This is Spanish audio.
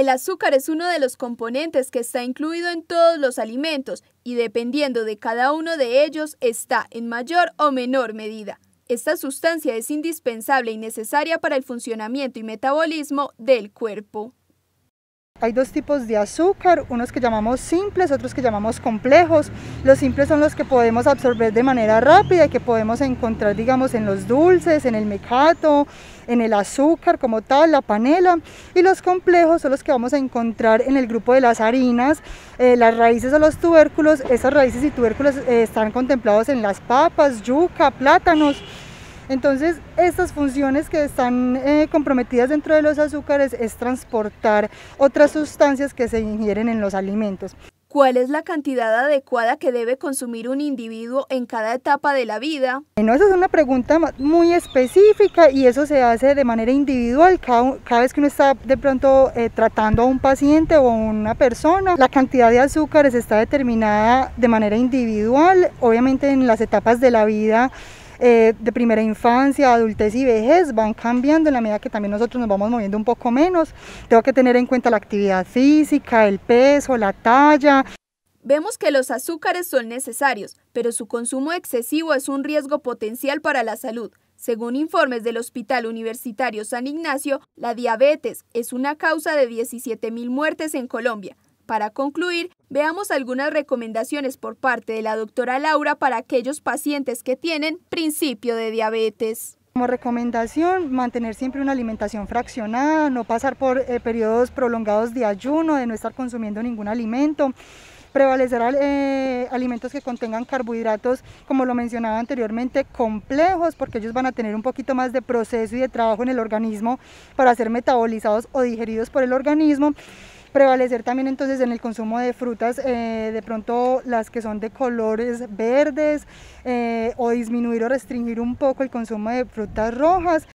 El azúcar es uno de los componentes que está incluido en todos los alimentos y dependiendo de cada uno de ellos está en mayor o menor medida. Esta sustancia es indispensable y necesaria para el funcionamiento y metabolismo del cuerpo. Hay dos tipos de azúcar, unos que llamamos simples, otros que llamamos complejos. Los simples son los que podemos absorber de manera rápida y que podemos encontrar, digamos, en los dulces, en el mecato, en el azúcar como tal, la panela. Y los complejos son los que vamos a encontrar en el grupo de las harinas, eh, las raíces o los tubérculos. Esas raíces y tubérculos eh, están contemplados en las papas, yuca, plátanos. Entonces, estas funciones que están eh, comprometidas dentro de los azúcares es transportar otras sustancias que se ingieren en los alimentos. ¿Cuál es la cantidad adecuada que debe consumir un individuo en cada etapa de la vida? esa es una pregunta muy específica y eso se hace de manera individual. Cada, vez que uno está de pronto eh, tratando a un paciente o a una persona, la cantidad de azúcares está determinada de manera individual. Obviamente en las etapas de la vida eh, de primera infancia, adultez y vejez van cambiando en la medida que también nosotros nos vamos moviendo un poco menos. Tengo que tener en cuenta la actividad física, el peso, la talla. Vemos que los azúcares son necesarios, pero su consumo excesivo es un riesgo potencial para la salud. Según informes del Hospital Universitario San Ignacio, la diabetes es una causa de 17.000 muertes en Colombia. Para concluir, Veamos algunas recomendaciones por parte de la doctora Laura para aquellos pacientes que tienen principio de diabetes. Como recomendación, mantener siempre una alimentación fraccionada, no pasar por eh, periodos prolongados de ayuno, de no estar consumiendo ningún alimento, prevalecer eh, alimentos que contengan carbohidratos, como lo mencionaba anteriormente, complejos, porque ellos van a tener un poquito más de proceso y de trabajo en el organismo para ser metabolizados o digeridos por el organismo prevalecer también entonces en el consumo de frutas, eh, de pronto las que son de colores verdes, eh, o disminuir o restringir un poco el consumo de frutas rojas